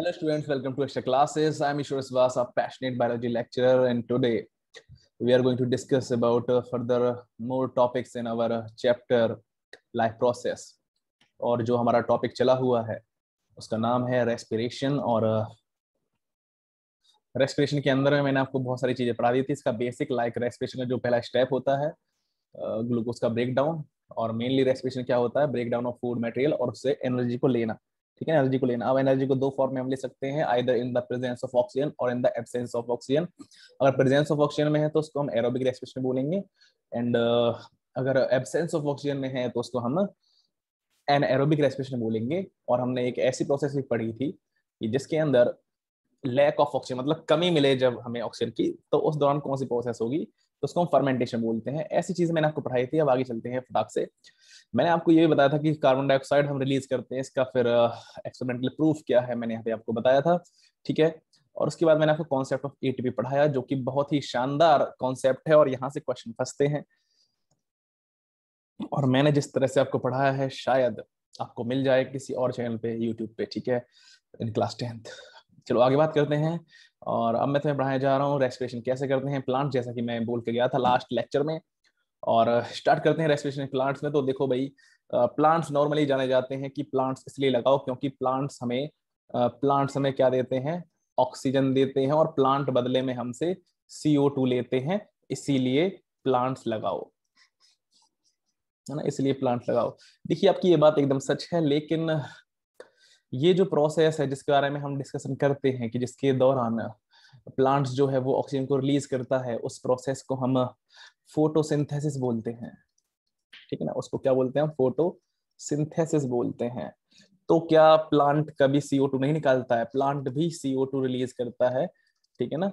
Hello students, welcome to Extra Classes. I'm Ishwar Swas, a passionate biology lecturer and today we are going to discuss about uh, further more topics in our uh, chapter life process और जो हमारा topic चला हुआ है उसका नाम है respiration और रेस्पिरेशन uh, के अंदर में मैंने आपको बहुत सारी चीज़ें पढ़ा दी थी इसका बेसिक लाइक रेस्पिरेशन का जो पहला स्टेप होता है ग्लूकोज का ब्रेकडाउन और मेनली रेस्पिरेशन क्या होता है ब्रेकडाउन ऑफ फूड मटेरियल और उससे एनर्जी को लेना ठीक है एनर्जी को लेना अब एनर्जी को दो फॉर्म में हम ले सकते हैं either in the presence of oxygen और in the absence of oxygen अगर प्रेजेंस ऑफ ऑक्सीजन में है तो उसको हम एरोबिक रेस्पिरेशन बोलेंगे एंड uh, अगर एबसेंस ऑफ ऑक्सीजन में है तो उसको हम एन एरोबिक रेस्पिरेशन बोलेंगे और हमने एक ऐसी प्रोसेस भी पढ़ी थी कि जिसके अंदर लैक ऑफ ऑक्सीजन मतलब कमी मिले जब हमें ऑक्सीजन की तो उस दौरान कौन सी प्रोसेस होगी तो उसको हम फर्मेंटेशन बोलते हैं ऐसी चीज़ मैंने आपको पढ़ाई थी अब आगे चलते हैं फटाक से मैंने आपको ये भी बताया था कि कार्बन डाइऑक्साइड हम रिलीज करते हैं इसका फिर एक्सपेरिमेंटल uh, प्रूफ क्या है मैंने यहाँ पे आपको बताया था ठीक है और उसके बाद मैंने आपको कॉन्सेप्ट ऑफ एटीपी पढ़ाया जो कि बहुत ही शानदार कॉन्सेप्ट है और यहाँ से क्वेश्चन फंसते हैं और मैंने जिस तरह से आपको पढ़ाया है शायद आपको मिल जाए किसी और चैनल पे यूट्यूब पे ठीक है इन क्लास टेंथ चलो आगे बात करते हैं और अब मैं तुम्हें पढ़ाने जा रहा हूँ रेस्पिरेशन कैसे करते हैं प्लांट जैसा कि मैं बोल के गया था लास्ट लेक्चर में और स्टार्ट करते हैं रेस्पिरेशन प्लांट्स में तो देखो भाई प्लांट्स नॉर्मली जाने जाते हैं कि प्लांट्स इसलिए लगाओ क्योंकि प्लांट्स हमें प्लांट्स हमें क्या देते हैं ऑक्सीजन देते हैं और प्लांट बदले में हमसे टू लेते हैं इसीलिए प्लांट्स लगाओ है ना इसलिए प्लांट लगाओ देखिए आपकी ये बात एकदम सच है लेकिन ये जो प्रोसेस है जिसके बारे में हम डिस्कशन करते हैं कि जिसके दौरान प्लांट्स जो है वो ऑक्सीजन को रिलीज करता है उस प्रोसेस को हम फोटोसिंथेसिस बोलते हैं ठीक है ना उसको क्या बोलते हैं फोटोसिंथेसिस बोलते हैं तो क्या प्लांट कभी सीओ टू नहीं निकालता है प्लांट भी सीओ टू रिलीज करता है ठीक है ना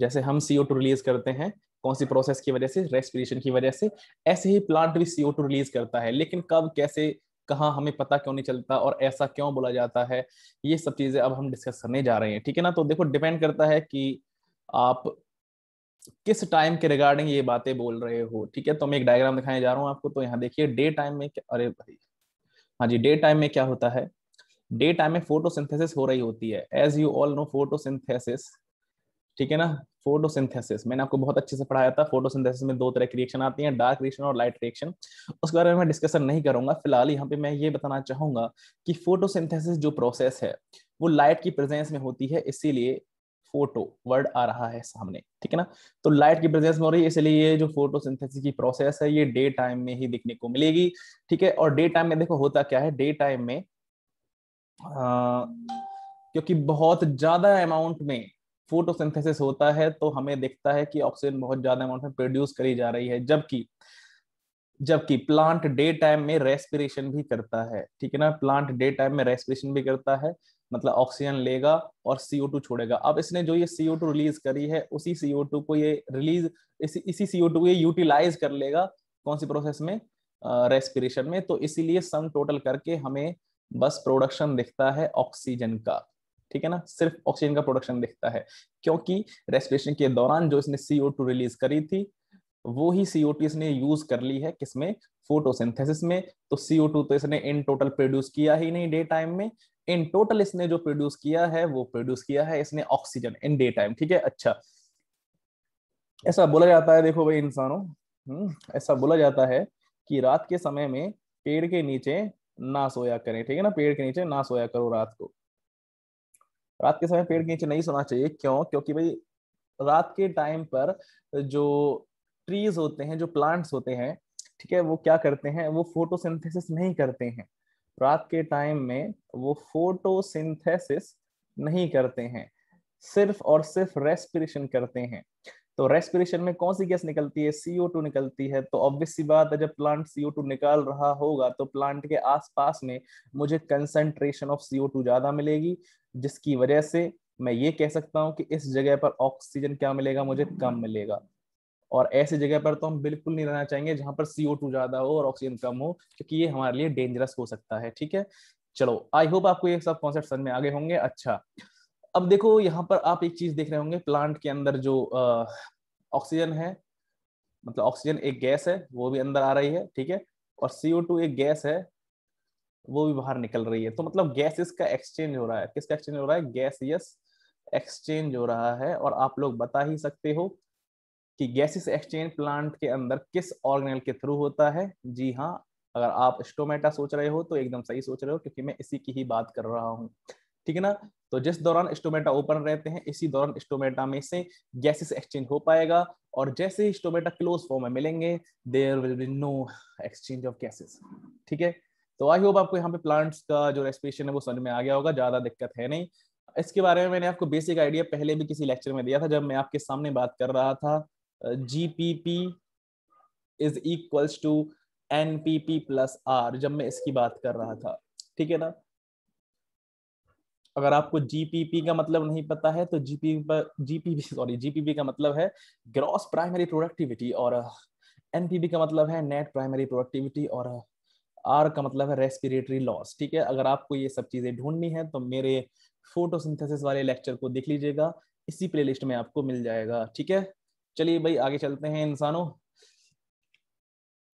जैसे हम सीओ टू रिलीज करते हैं कौन सी प्रोसेस की वजह से रेस्पिरेशन की वजह से ऐसे ही प्लांट भी सीओ टू रिलीज करता है लेकिन कब कैसे कहाँ हमें पता क्यों नहीं चलता और ऐसा क्यों बोला जाता है ये सब चीजें अब हम डिस्कस करने जा रहे हैं ठीक है ना तो देखो डिपेंड करता है कि आप किस टाइम के रिगार्डिंग ये बातें बोल रहे हो ठीक है तो मैं एक डायग्राम दिखाने जा रहा हूँ आपको तो यहाँ देखिए डे टाइम में क्या अरे भाई हाँ जी डे टाइम में क्या होता है डे टाइम में फोटोसिंथेसिस हो रही होती है as you all know photosynthesis ठीक है ना फोटोसिंथेसिस मैंने आपको बहुत अच्छे से पढ़ाया था फोटोसिंथेसिस में दो तरह की रिएक्शन आती हैं डार्क रिएक्शन और लाइट रिएक्शन उसके बारे में मैं डिस्कशन नहीं करूंगा फिलहाल यहाँ पे मैं ये बताना चाहूंगा कि फोटोसिंथेसिस जो प्रोसेस है वो लाइट की प्रेजेंस में होती है इसीलिए फोटो वर्ड आ रहा है सामने ठीक है ना तो लाइट की प्रेजेंस में हो रही है इसलिए ये जो फोटोसिंथेसिस की प्रोसेस है ये डे टाइम में ही दिखने को मिलेगी ठीक है और डे टाइम में देखो होता क्या है डे टाइम में आ, क्योंकि बहुत ज्यादा अमाउंट में फोटोसिंथेसिस होता है तो हमें दिखता है कि ऑक्सीजन बहुत ज्यादा अमाउंट में प्रोड्यूस करी जा रही है जबकि जबकि प्लांट डे टाइम में रेस्पिरेशन भी करता है ठीक है ना प्लांट डे टाइम में रेस्पिरेशन भी करता है मतलब ऑक्सीजन लेगा और सीओ टू छोड़ेगा अब इसने जो ये सीओ टू रिलीज करी है उसी सीओ टू को ये रिलीज इसी इसी सीओ टू को ये यूटिलाइज कर लेगा कौन सी प्रोसेस में रेस्पिरेशन में तो इसीलिए सम टोटल करके हमें बस प्रोडक्शन दिखता है ऑक्सीजन का ठीक है ना सिर्फ ऑक्सीजन का प्रोडक्शन दिखता है क्योंकि रेस्पिरेशन के दौरान जो इसने सीओ टू रिलीज करी थी वो ही सीओ टू इसने यूज कर ली है किसमें फोटोसिंथेसिस में तो सीओ टू तो इसने इन टोटल प्रोड्यूस किया ही नहीं डे टाइम में इन टोटल इसने जो प्रोड्यूस किया है वो प्रोड्यूस किया है इसने ऑक्सीजन इन डे टाइम ठीक है अच्छा ऐसा बोला जाता है देखो भाई इंसानों हम्म, ऐसा बोला जाता है कि रात के समय में पेड़ के नीचे ना सोया करें ठीक है ना पेड़ के नीचे ना सोया करो रात को रात के समय पेड़ के नीचे नहीं सोना चाहिए क्यों क्योंकि भाई रात के टाइम पर जो ट्रीज होते हैं जो प्लांट्स होते हैं ठीक है वो क्या करते हैं वो फोटोसिंथेसिस नहीं करते हैं रात के टाइम में वो फोटोसिंथेसिस नहीं करते हैं सिर्फ और सिर्फ रेस्पिरेशन करते हैं तो रेस्पिरेशन में कौन सी गैस निकलती है सीओ टू निकलती है तो ऑब्वियस सी बात है जब प्लांट सीओ टू निकाल रहा होगा तो प्लांट के आसपास में मुझे कंसेंट्रेशन ऑफ सीओ टू ज्यादा मिलेगी जिसकी वजह से मैं ये कह सकता हूँ कि इस जगह पर ऑक्सीजन क्या मिलेगा मुझे कम मिलेगा और ऐसी जगह पर तो हम बिल्कुल नहीं रहना चाहेंगे जहां पर सीओ टू ज्यादा हो और ऑक्सीजन कम हो क्योंकि ये हमारे लिए डेंजरस हो सकता है ठीक है चलो आई होप आपको ये सब कॉन्सेप्ट समझ में आगे होंगे अच्छा अब देखो यहाँ पर आप एक चीज देख रहे होंगे प्लांट के अंदर जो ऑक्सीजन है मतलब ऑक्सीजन एक गैस है वो भी अंदर आ रही है ठीक है और CO2 एक गैस है वो भी बाहर निकल रही है तो मतलब गैसेस का एक्सचेंज हो रहा है किसका एक्सचेंज हो रहा है गैस यस एक्सचेंज हो रहा है और आप लोग बता ही सकते हो कि गैसेस एक्सचेंज प्लांट के अंदर किस ऑर्गेनल के थ्रू होता है जी हाँ अगर आप स्टोमेटा सोच रहे हो तो एकदम सही सोच रहे हो क्योंकि मैं इसी की ही बात कर रहा हूँ ठीक है ना तो जिस दौरान स्टोमेटा ओपन रहते हैं इसी दौरान स्टोमेटा में से गैसेस एक्सचेंज हो पाएगा और जैसे ही स्टोमेटा क्लोज फॉर्म में मिलेंगे there will be no exchange of gases ठीक है तो आई होप आपको यहाँ पे प्लांट्स का जो रेस्पिरेशन है वो समझ में आ गया होगा ज्यादा दिक्कत है नहीं इसके बारे में मैंने आपको बेसिक आइडिया पहले भी किसी लेक्चर में दिया था जब मैं आपके सामने बात कर रहा था G P P is equals to N P P plus R जब मैं इसकी बात कर रहा था ठीक है ना अगर आपको जीपीपी का मतलब नहीं पता है तो जीपीपी जीपीपी सॉरी जीपीपी का मतलब है ग्रॉस प्राइमरी प्रोडक्टिविटी और एनपीपी uh, का मतलब है नेट प्राइमरी प्रोडक्टिविटी और आर uh, का मतलब है रेस्पिरेटरी लॉस ठीक है अगर आपको ये सब चीज़ें ढूंढनी है तो मेरे फोटोसिंथेसिस वाले लेक्चर को देख लीजिएगा इसी प्लेलिस्ट में आपको मिल जाएगा ठीक है चलिए भाई आगे चलते हैं इंसानों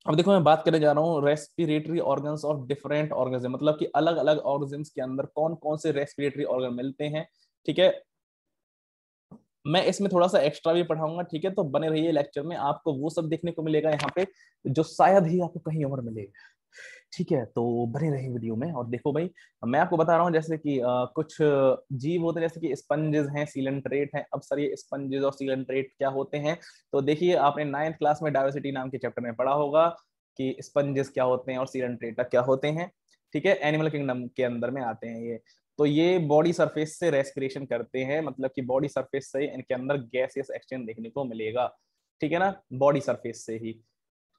अब देखो मैं बात करने जा रहा हूँ respiratory organ of different organism मतलब कि अलग अलग ऑर्गेनिज्म के अंदर कौन कौन से रेस्पिरेटरी ऑर्गन मिलते हैं ठीक है मैं इसमें थोड़ा सा एक्स्ट्रा भी पढ़ाऊंगा ठीक है तो बने रहिए लेक्चर में आपको वो सब देखने को मिलेगा यहाँ पे जो शायद ही आपको कहीं और मिलेगा ठीक है तो बने रहे वीडियो में और देखो भाई मैं आपको बता रहा हूँ जैसे कि आ, कुछ जीव होते हैं जैसे कि स्पंजेस हैं सीलेंट्रेट हैं अब सर ये स्पंजेस और सीलेंट्रेट क्या होते हैं तो देखिए आपने नाइन्थ क्लास में डायवर्सिटी नाम के चैप्टर में पढ़ा होगा कि स्पंजेस क्या होते हैं और सीलेंट्रेट क्या होते हैं ठीक है एनिमल किंगडम के अंदर में आते हैं ये तो ये बॉडी सरफेस से रेस्पिरेशन करते हैं मतलब कि बॉडी सरफेस से इनके अंदर गैसियस एक्सचेंज देखने को मिलेगा ठीक है ना बॉडी सरफेस से ही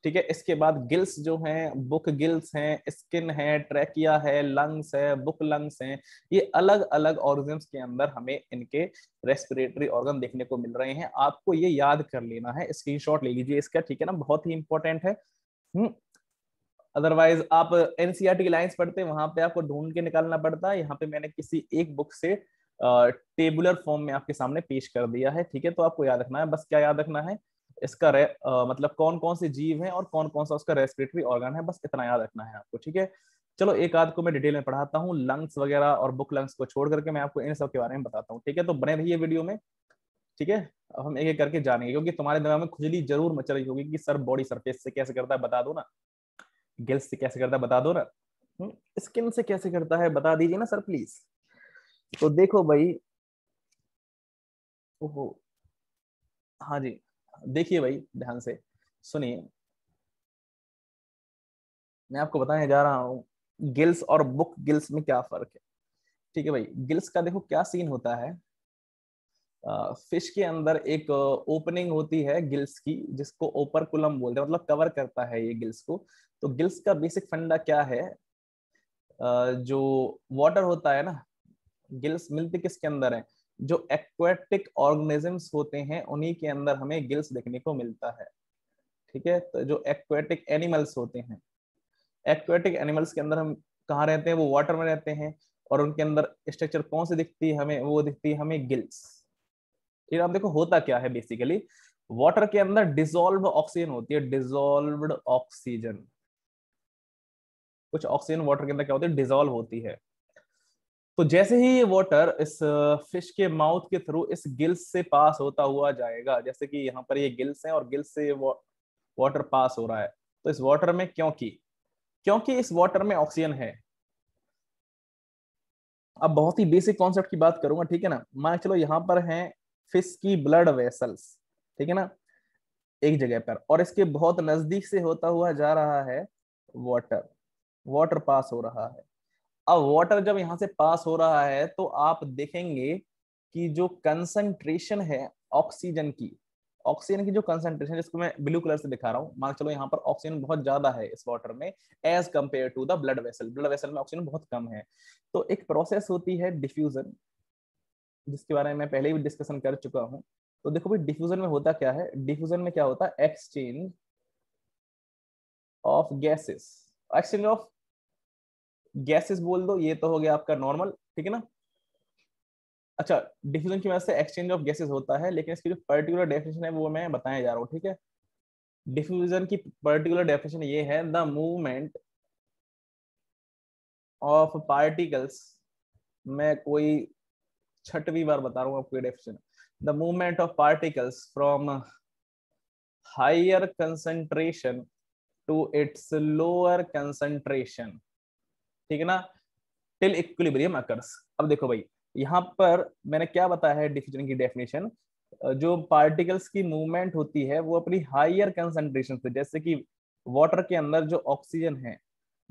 ठीक है इसके बाद गिल्स जो हैं बुक गिल्स हैं स्किन है ट्रैकिया है लंग्स है बुक लंग्स हैं ये अलग अलग ऑर्गन्स के अंदर हमें इनके रेस्पिरेटरी ऑर्गन देखने को मिल रहे हैं आपको ये याद कर लेना है स्क्रीन ले लीजिए इसका ठीक है ना बहुत ही इंपॉर्टेंट है अदरवाइज हम्म, आप एनसीआर e की लाइन्स पढ़ते हैं वहां पे आपको ढूंढ के निकालना पड़ता है यहाँ पे मैंने किसी एक बुक से टेबुलर फॉर्म में आपके सामने पेश कर दिया है ठीक है तो आपको याद रखना है बस क्या याद रखना है इसका आ, मतलब कौन कौन से जीव है और कौन कौन सा उसका रेस्पिरेटरी ऑर्गन है बस इतना याद रखना है आपको ठीक है चलो एक आध को मैं डिटेल में पढ़ाता हूँ लंग्स वगैरह और बुक लंग्स को छोड़ करके मैं आपको इन सब के बारे में बताता हूँ ठीक है तो बने रहिए वीडियो में ठीक है अब हम एक एक करके जानेंगे क्योंकि तुम्हारे दिमाग में खुजली जरूर मच रही होगी कि सर बॉडी सरफेस से कैसे करता है बता दो ना गिल्स से कैसे करता है बता दो ना स्किन हम्म, से कैसे करता है बता दीजिए ना सर प्लीज तो देखो भाई ओहो हाँ जी देखिए भाई ध्यान से सुनिए मैं आपको बताने जा रहा हूँ गिल्स और बुक गिल्स में क्या फर्क है ठीक है भाई गिल्स का देखो क्या सीन होता है फिश के अंदर एक ओपनिंग होती है गिल्स की जिसको ओपर कुलम बोलते हैं मतलब कवर करता है ये गिल्स को तो गिल्स का बेसिक फंडा क्या है जो वाटर होता है ना गिल्स मिलते किसके अंदर है जो एक्वेटिक ऑर्गेनिजम्स होते हैं उन्हीं के अंदर हमें गिल्स देखने को मिलता है ठीक है तो जो एक्वेटिक एनिमल्स होते हैं एक्वेटिक एनिमल्स के अंदर हम कहाँ रहते हैं वो वाटर में रहते हैं और उनके अंदर स्ट्रक्चर कौन सी दिखती है हमें वो दिखती है हमें गिल्स ठीक है आप देखो होता क्या है बेसिकली वाटर के अंदर डिजोल्व ऑक्सीजन होती है डिजोल्व ऑक्सीजन कुछ ऑक्सीजन वाटर के अंदर क्या होती है डिजोल्व होती है तो जैसे ही ये वाटर इस फिश uh, के माउथ के थ्रू इस गिल्स से पास होता हुआ जाएगा जैसे कि यहाँ पर ये गिल्स हैं और गिल्स से वाटर पास हो रहा है तो इस वाटर में क्योंकि क्योंकि इस वाटर में ऑक्सीजन है अब बहुत ही बेसिक कॉन्सेप्ट की बात करूंगा ठीक है ना मैं चलो यहाँ पर है फिश की ब्लड वेसल्स ठीक है ना एक जगह पर और इसके बहुत नजदीक से होता हुआ जा रहा है वाटर वाटर पास हो रहा है अब वाटर जब यहाँ से पास हो रहा है तो आप देखेंगे कि जो कंसंट्रेशन है ऑक्सीजन की ऑक्सीजन की जो कंसंट्रेशन जिसको मैं ब्लू कलर से दिखा रहा हूँ मान चलो यहाँ पर ऑक्सीजन बहुत ज्यादा है इस वाटर में as compare to the blood vessel blood vessel में ऑक्सीजन बहुत कम है तो एक प्रोसेस होती है डिफ्यूजन जिसके बारे में मैं पहले भी डिस्कशन कर चुका हूँ तो देखो भाई डिफ्यूजन में होता क्या है डिफ्यूजन में क्या होता है exchange of gases exchange of gases बोल दो ये तो हो गया आपका नॉर्मल ठीक है ना अच्छा डिफ्यूजन की वजह से एक्सचेंज ऑफ गैसेस होता है लेकिन इसकी जो पर्टिकुलर डेफिनेशन है वो मैं बताया जा रहा हूँ ठीक है डिफ्यूजन की पर्टिकुलर डेफिनेशन ये है द मूवमेंट ऑफ पार्टिकल्स मैं कोई छठवीं बार बता रहा हूँ आपको the movement of particles from higher concentration to its lower concentration ठीक है ना टिल इक्विलिब्रियम अकर्स अब देखो भाई यहाँ पर मैंने क्या बताया है डिफ्यूजन की डेफिनेशन जो पार्टिकल्स की मूवमेंट होती है वो अपनी हायर कंसेंट्रेशन से जैसे कि वाटर के अंदर जो ऑक्सीजन है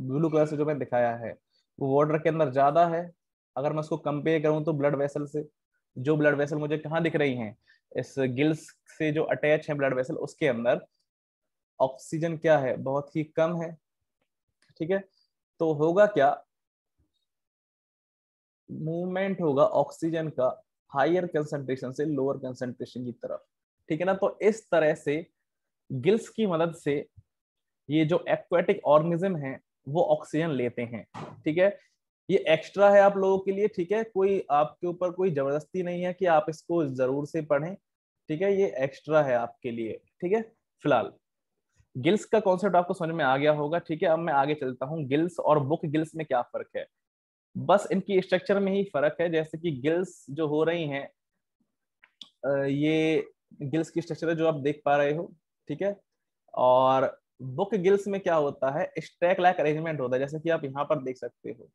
ब्लू कलर से जो मैंने दिखाया है वो वाटर के अंदर ज्यादा है अगर मैं उसको कंपेयर करूं तो ब्लड वेसल से जो ब्लड वेसल मुझे कहाँ दिख रही हैं इस गिल्स से जो अटैच है ब्लड वेसल उसके अंदर ऑक्सीजन क्या है बहुत ही कम है ठीक है तो होगा क्या मूवमेंट होगा ऑक्सीजन का हायर कंसेंट्रेशन से लोअर कंसेंट्रेशन की तरफ ठीक है ना तो इस तरह से गिल्स की मदद से ये जो एक्वेटिक ऑर्गेनिज्म है वो ऑक्सीजन लेते हैं ठीक है ये एक्स्ट्रा है आप लोगों के लिए ठीक है कोई आपके ऊपर कोई जबरदस्ती नहीं है कि आप इसको जरूर से पढ़ें ठीक है ये एक्स्ट्रा है आपके लिए ठीक है फिलहाल गिल्स का कॉन्सेप्ट आपको समझ में आ गया होगा ठीक है अब मैं आगे चलता हूँ गिल्स और बुक गिल्स में क्या फर्क है बस इनकी स्ट्रक्चर में ही फर्क है जैसे कि गिल्स जो हो रही हैं ये गिल्स की स्ट्रक्चर है जो आप देख पा रहे हो ठीक है और बुक गिल्स में क्या होता है स्टैक लैक अरेंजमेंट होता है जैसे कि आप यहाँ पर देख सकते हो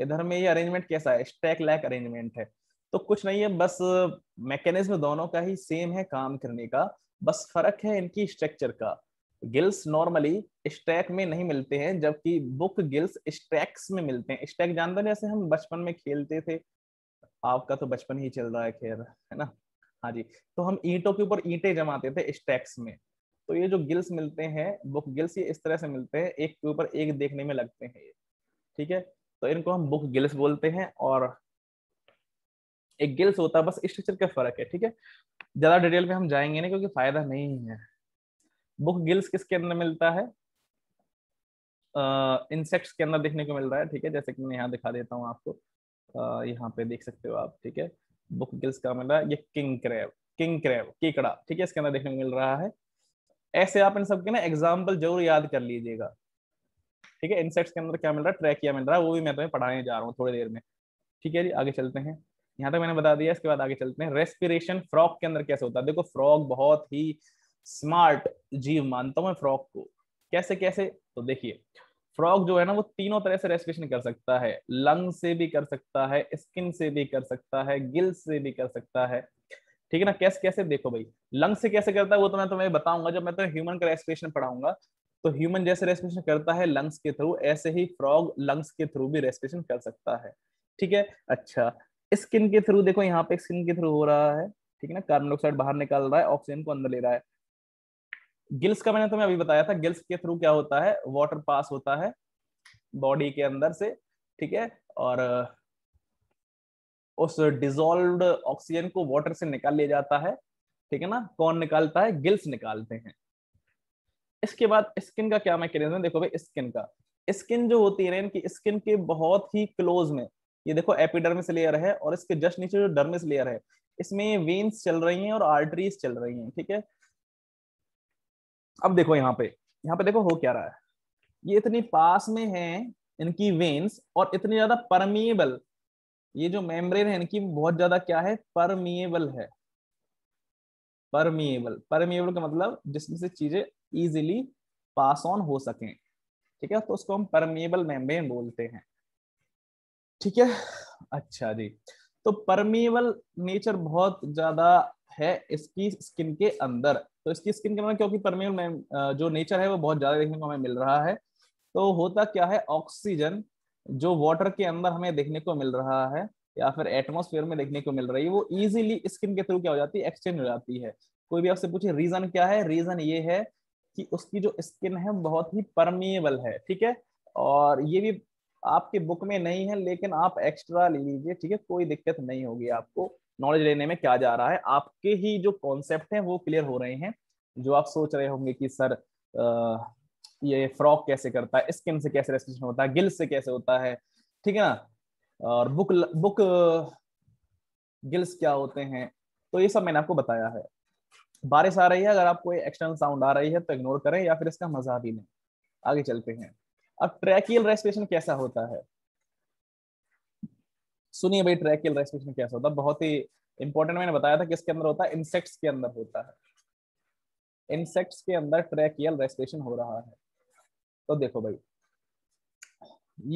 इधर में ये अरेंजमेंट कैसा है स्टैक लैक अरेंजमेंट है तो कुछ नहीं है बस मैकेनिज्म दोनों का ही सेम है काम करने का बस फर्क है इनकी स्ट्रक्चर का गिल्स नॉर्मली स्टैक में नहीं मिलते हैं जबकि बुक गिल्स स्टैक्स में मिलते हैं स्टैक जानते हैं जैसे हम बचपन में खेलते थे आपका तो बचपन ही चल रहा है खेल है ना हाँ जी तो हम ईंटों के ऊपर ईंटे जमाते थे स्टैक्स में तो ये जो गिल्स मिलते हैं बुक गिल्स ये इस तरह से मिलते हैं एक के ऊपर एक देखने में लगते हैं ये ठीक है तो इनको हम बुक गिल्स बोलते हैं और एक गिल्स होता है बस स्ट्रक्चर का फर्क है ठीक है ज्यादा डिटेल में हम जाएंगे ना क्योंकि फायदा नहीं है बुक गिल्स किसके अंदर मिलता है इंसेक्ट्स uh, के अंदर देखने को मिल रहा है ठीक है जैसे कि मैं यहाँ दिखा देता हूँ आपको uh, यहाँ पे देख सकते हो आप ठीक है बुक गिल्स का मिल रहा है ये किंग क्रैव किंग क्रैव केकड़ा ठीक है इसके अंदर देखने को मिल रहा है ऐसे आप इन सबके ना एग्जाम्पल जरूर याद कर लीजिएगा ठीक है इंसेक्ट्स के अंदर क्या मिल रहा है ट्रैकिया मिल रहा है वो भी मैं तुम्हें पढ़ाने जा रहा हूँ थोड़ी देर में ठीक है जी आगे चलते हैं यहाँ तक तो मैंने बता दिया इसके बाद आगे चलते हैं रेस्पिरेशन फ्रॉग के अंदर कैसे होता है देखो फ्रॉग बहुत ही स्मार्ट जीव मानता हूं मैं फ्रॉग को कैसे कैसे तो देखिए फ्रॉग जो है ना वो तीनों तरह से रेस्पिरेशन कर सकता है लंग से भी कर सकता है स्किन से भी कर सकता है गिल से भी कर सकता है ठीक है ना कैसे कैसे देखो भाई लंग से कैसे करता है वो तो मैं तुम्हें बताऊंगा जब मैं तुम्हें तो ह्यूमन का रेस्पिरेशन पढ़ाऊंगा तो ह्यूमन जैसे रेस्पिरेशन करता है लंग्स के थ्रू ऐसे ही फ्रॉग लंग्स के थ्रू भी रेस्पिरेशन कर सकता है ठीक है अच्छा स्किन के थ्रू देखो यहाँ पे स्किन के थ्रू हो रहा है ठीक है ना कार्बन डाइऑक्साइड बाहर निकाल रहा है ऑक्सीजन को अंदर ले रहा है गिल्स का मैंने तुम्हें अभी बताया था गिल्स के थ्रू क्या होता है वाटर पास होता है बॉडी के अंदर से ठीक है और उस डिजोल्व ऑक्सीजन को वाटर से निकाल लिया जाता है ठीक है ना कौन निकालता है गिल्स निकालते हैं इसके बाद स्किन का क्या मैकेनिज्म देखो भाई स्किन का स्किन जो होती है ना इनकी स्किन के बहुत ही क्लोज में ये देखो एपिडर्मिस लेयर है और इसके जस्ट नीचे जो डर्मिस लेयर है इसमें वेन्स चल रही हैं और आर्टरीज चल रही हैं ठीक है अब देखो यहाँ पे यहाँ पे देखो हो क्या रहा है ये इतनी पास में है इनकी वेन्स और इतनी ज्यादा परमिएबल ये जो मेम्ब्रेन है इनकी बहुत ज्यादा क्या है परमिएबल है परमिएबल परमिएबल का मतलब जिसमें से चीजें इजीली पास ऑन हो सकें ठीक है तो उसको हम परमिएबल मेम्ब्रेन बोलते हैं ठीक है अच्छा जी तो परमिएबल नेचर बहुत ज्यादा है इसकी स्किन के अंदर तो इसकी स्किन के क्योंकि परमेबल में जो नेचर है वो बहुत ज्यादा देखने को हमें मिल रहा है तो होता क्या है ऑक्सीजन जो वाटर के अंदर हमें देखने को मिल रहा है या फिर एटमोसफेयर में देखने को मिल रही है वो इजीली स्किन के थ्रू क्या हो जाती है एक्सचेंज हो जाती है कोई भी आपसे पूछे रीजन क्या है रीजन ये है कि उसकी जो स्किन है बहुत ही परमिएबल है ठीक है और ये भी आपके बुक में नहीं है लेकिन आप एक्स्ट्रा ले लीजिए ठीक है कोई दिक्कत नहीं होगी आपको नॉलेज लेने में क्या जा रहा है आपके ही जो कॉन्सेप्ट है वो क्लियर हो रहे हैं जो आप सोच रहे होंगे कि सर आ, ये फ्रॉक कैसे करता है स्किन से कैसे रेस्पिरेशन होता है गिल से कैसे होता है ठीक है ना और बुक बुक गिल्स क्या होते हैं तो ये सब मैंने आपको बताया है बारिश आ रही है अगर आपको एक्सटर्नल साउंड आ रही है तो इग्नोर करें या फिर इसका मजा भी लें आगे चलते हैं अब ट्रैकियल रेस्पिरेशन कैसा होता है सुनिए भाई ट्रैकियल रेस्पिरेशन कैसे होता है बहुत ही इंपॉर्टेंट मैंने बताया था किसके अंदर होता है इंसेक्ट्स के अंदर होता है इंसेक्ट्स के अंदर ट्रैकियल रेस्पिरेशन हो रहा है तो देखो भाई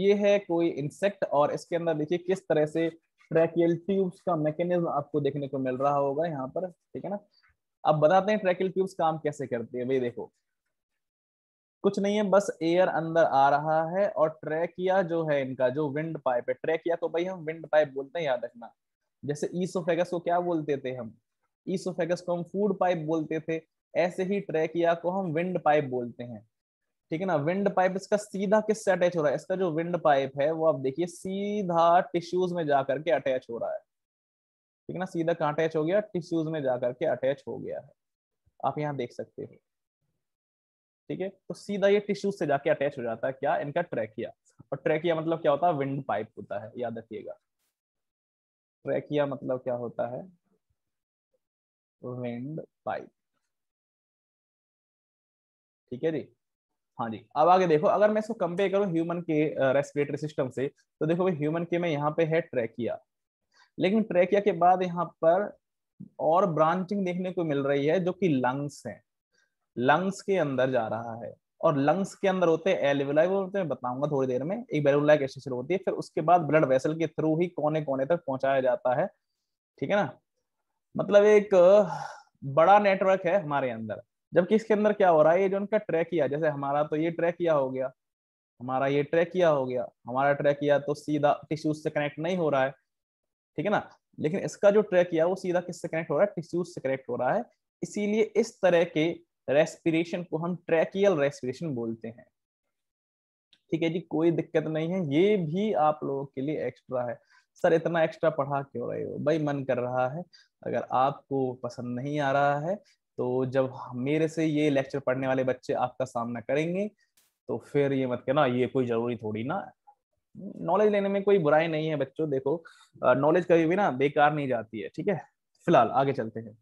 ये है कोई इंसेक्ट और इसके अंदर देखिए किस तरह से ट्रैकियल ट्यूब्स का मैकेनिज्म आपको देखने को मिल रहा होगा यहाँ पर ठीक है ना अब बताते हैं ट्रैकियल ट्यूब्स काम कैसे करती है भाई देखो कुछ नहीं है बस एयर अंदर आ रहा है और ट्रैकिया जो है इनका जो विंड पाइप है ट्रैकिया को तो भाई हम विंड पाइप बोलते हैं याद रखना जैसे ईसोफेगस को क्या बोलते थे हम ईसोफेगस को हम फूड पाइप बोलते थे ऐसे ही ट्रैकिया को हम विंड पाइप बोलते हैं ठीक है ना विंड पाइप इसका सीधा किससे अटैच हो रहा है इसका जो विंड पाइप है वो आप देखिए सीधा टिश्यूज में जा करके अटैच हो रहा है ठीक है ना सीधा कहाँ अटैच हो गया टिश्यूज में जा करके अटैच हो गया है आप यहाँ देख सकते हो ठीक है तो सीधा ये टिश्यू से जाके अटैच हो जाता है क्या इनका ट्रैकिया और ट्रैकिया मतलब क्या होता है विंड पाइप होता है याद रखिएगा ट्रैकिया मतलब क्या होता है विंड पाइप ठीक है जी हाँ जी अब आगे देखो अगर मैं इसको कंपेयर करूं ह्यूमन के रेस्पिरेटरी सिस्टम से तो देखो भाई ह्यूमन के में यहाँ पे है ट्रैकिया लेकिन ट्रैकिया के बाद यहाँ पर और ब्रांचिंग देखने को मिल रही है जो कि लंग्स हैं लंग्स के अंदर जा रहा है और लंग्स के अंदर होते हैं एलिवलाई वो मैं बताऊंगा थोड़ी देर में एक बेरुलाई कैसे शुरू होती है फिर उसके बाद ब्लड वेसल के थ्रू ही कोने कोने तक पहुंचाया जाता है ठीक है ना मतलब एक बड़ा नेटवर्क है हमारे अंदर जबकि इसके अंदर क्या हो रहा है ये जो उनका ट्रैक किया जैसे हमारा तो ये ट्रैक किया हो गया हमारा ये ट्रैक किया हो गया हमारा ट्रैक किया तो सीधा टिश्यूज से कनेक्ट नहीं हो रहा है ठीक है ना लेकिन इसका जो ट्रैक किया वो सीधा किससे कनेक्ट हो रहा है टिश्यूज से कनेक्ट हो रहा है इसीलिए इस तरह के रेस्पिरेशन को हम ट्रैकियल रेस्पिरेशन बोलते हैं ठीक है जी कोई दिक्कत नहीं है ये भी आप लोगों के लिए एक्स्ट्रा है सर इतना एक्स्ट्रा पढ़ा क्यों रहे हो भाई मन कर रहा है अगर आपको पसंद नहीं आ रहा है तो जब मेरे से ये लेक्चर पढ़ने वाले बच्चे आपका सामना करेंगे तो फिर ये मत कहना ये कोई जरूरी थोड़ी ना नॉलेज लेने में कोई बुराई नहीं है बच्चों देखो नॉलेज कभी भी ना बेकार नहीं जाती है ठीक है फिलहाल आगे चलते हैं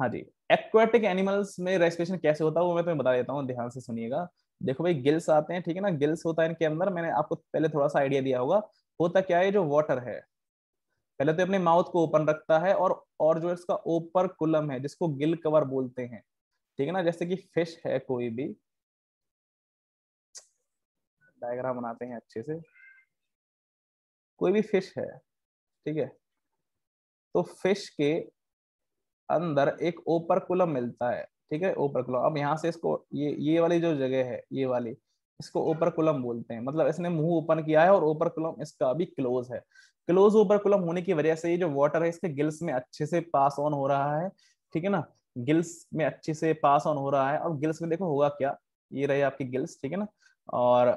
हाँ जी एक्वेटिक एनिमल्स में रेस्पिरेशन कैसे होता है वो मैं तुम्हें बता देता हूँ ध्यान से सुनिएगा देखो भाई गिल्स आते हैं ठीक है ना गिल्स होता है इनके अंदर मैंने आपको पहले थोड़ा सा आइडिया दिया होगा होता क्या है जो वाटर है पहले तो अपने माउथ को ओपन रखता है और और जो इसका ओपर कुलम है जिसको गिल कवर बोलते हैं ठीक है ना जैसे कि फिश है कोई भी डायग्राम बनाते हैं अच्छे से कोई भी फिश है ठीक है तो फिश के अंदर एक ओपरकुलम मिलता है ठीक है ओपरकुलम अब यहाँ से इसको ये ये वाली जो जगह है ये वाली इसको ओपरकुलम बोलते हैं मतलब इसने मुंह ओपन किया है और ओपरकुलम इसका अभी क्लोज है क्लोज ओपरकुलम होने की वजह से ये जो वाटर है इसके गिल्स में अच्छे से पास ऑन हो रहा है ठीक है ना गिल्स में अच्छे से पास ऑन हो रहा है और गिल्स में देखो होगा क्या ये रहे आपकी गिल्स ठीक है ना और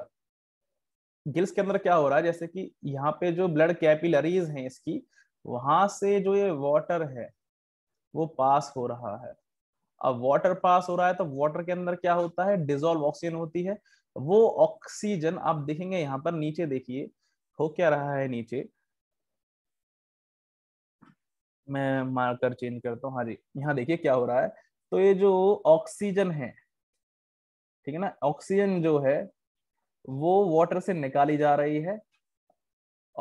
गिल्स के अंदर क्या हो रहा है जैसे कि यहाँ पे जो ब्लड कैपिलरीज है इसकी वहां से जो ये वॉटर है वो पास हो रहा है अब वाटर पास हो रहा है तो वाटर के अंदर क्या होता है डिजोल्व ऑक्सीजन होती है वो ऑक्सीजन आप देखेंगे यहाँ पर नीचे देखिए हो क्या रहा है नीचे मैं मार्कर चेंज करता हूँ हाँ जी यहाँ देखिए क्या हो रहा है तो ये जो ऑक्सीजन है ठीक है ना ऑक्सीजन जो है वो वाटर से निकाली जा रही है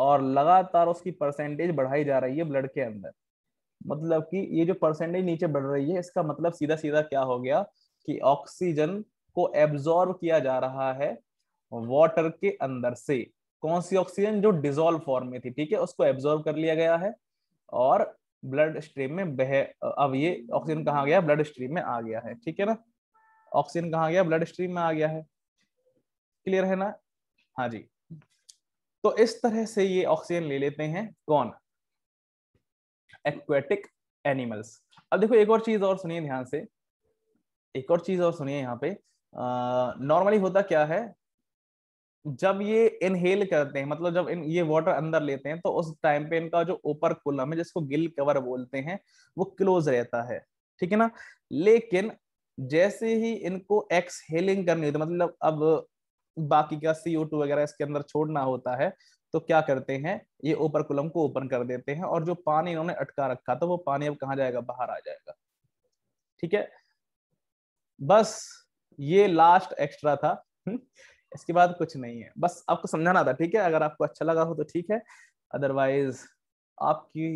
और लगातार उसकी परसेंटेज बढ़ाई जा रही है ब्लड के अंदर मतलब कि ये जो परसेंटेज नीचे बढ़ रही है इसका मतलब सीधा सीधा क्या हो गया कि ऑक्सीजन को एब्जॉर्ब किया जा रहा है वाटर के अंदर से कौन सी ऑक्सीजन जो डिजोल्व फॉर्म में थी ठीक है उसको एब्जॉर्ब कर लिया गया है और ब्लड स्ट्रीम में बह अब ये ऑक्सीजन कहाँ गया ब्लड स्ट्रीम में आ गया है ठीक है ना ऑक्सीजन कहाँ गया ब्लड स्ट्रीम में आ गया है क्लियर है ना हाँ जी तो इस तरह से ये ऑक्सीजन ले लेते हैं कौन एक्वेटिक एनिमल्स अब देखो एक और चीज और सुनिए ध्यान से एक और चीज और सुनिए यहाँ पे नॉर्मली होता क्या है जब ये इनहेल करते हैं मतलब जब इन ये वाटर अंदर लेते हैं तो उस टाइम पे इनका जो ऊपर कुलम है जिसको गिल कवर बोलते हैं वो क्लोज रहता है ठीक है ना लेकिन जैसे ही इनको एक्सहेलिंग करनी होती है मतलब अब बाकी का सीओ टू वगैरह इसके अंदर छोड़ना होता है तो क्या करते हैं ये ओपर कुलम को ओपन कर देते हैं और जो पानी इन्होंने अटका रखा था वो पानी अब कहा जाएगा बाहर आ जाएगा ठीक है बस ये लास्ट एक्स्ट्रा था हम्म? इसके बाद कुछ नहीं है बस आपको समझाना था ठीक है अगर आपको अच्छा लगा हो तो ठीक है अदरवाइज आपकी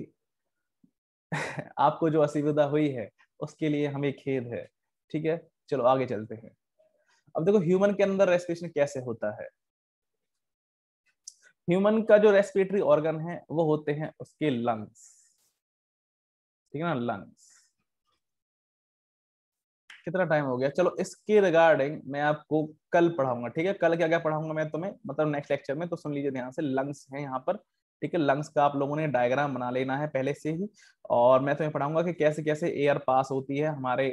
आपको जो असुविधा हुई है उसके लिए हमें खेद है ठीक है चलो आगे चलते हैं अब देखो ह्यूमन के अंदर रेस्पिरेशन कैसे होता है ह्यूमन का जो रेस्पिरेटरी ऑर्गन है वो होते हैं उसके लंग्स ठीक है ना लंग्स कितना टाइम हो गया चलो इसके रिगार्डिंग मैं आपको कल पढ़ाऊंगा ठीक है कल क्या क्या पढ़ाऊंगा मैं तुम्हें मतलब नेक्स्ट लेक्चर में तो सुन लीजिए ध्यान से लंग्स है यहाँ पर ठीक है लंग्स का आप लोगों ने डायग्राम बना लेना है पहले से ही और मैं तुम्हें पढ़ाऊंगा कि कैसे कैसे एयर पास होती है हमारे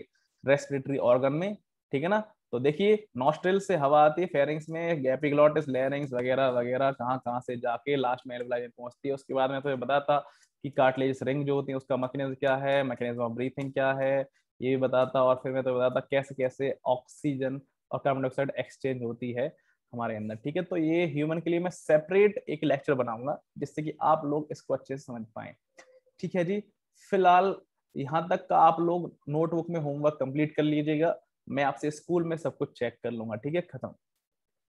रेस्पिरेटरी ऑर्गन में ठीक है ना तो देखिए नॉस्ट्रेल से हवा आती है फेरिंग्स में गैपिग्लॉटिस लेरिंग्स वगैरह वगैरह कहाँ कहाँ से जाके लास्ट मेलवलाई में पहुंचती है उसके बाद में तो ये बताता कि कार्टिलेज रिंग जो होती है उसका मैकेनिज्म क्या है मैकेनिज्म ऑफ ब्रीथिंग क्या है ये भी बताता और फिर मैं तो बताता कैसे कैसे ऑक्सीजन और कार्बन डाइऑक्साइड एक्सचेंज होती है हमारे अंदर ठीक है तो ये ह्यूमन के लिए मैं सेपरेट एक लेक्चर बनाऊंगा जिससे कि आप लोग इसको अच्छे से समझ पाए ठीक है जी फिलहाल यहाँ तक का आप लोग नोटबुक में होमवर्क कंप्लीट कर लीजिएगा मैं आपसे स्कूल में सब कुछ चेक कर लूंगा ठीक है खत्म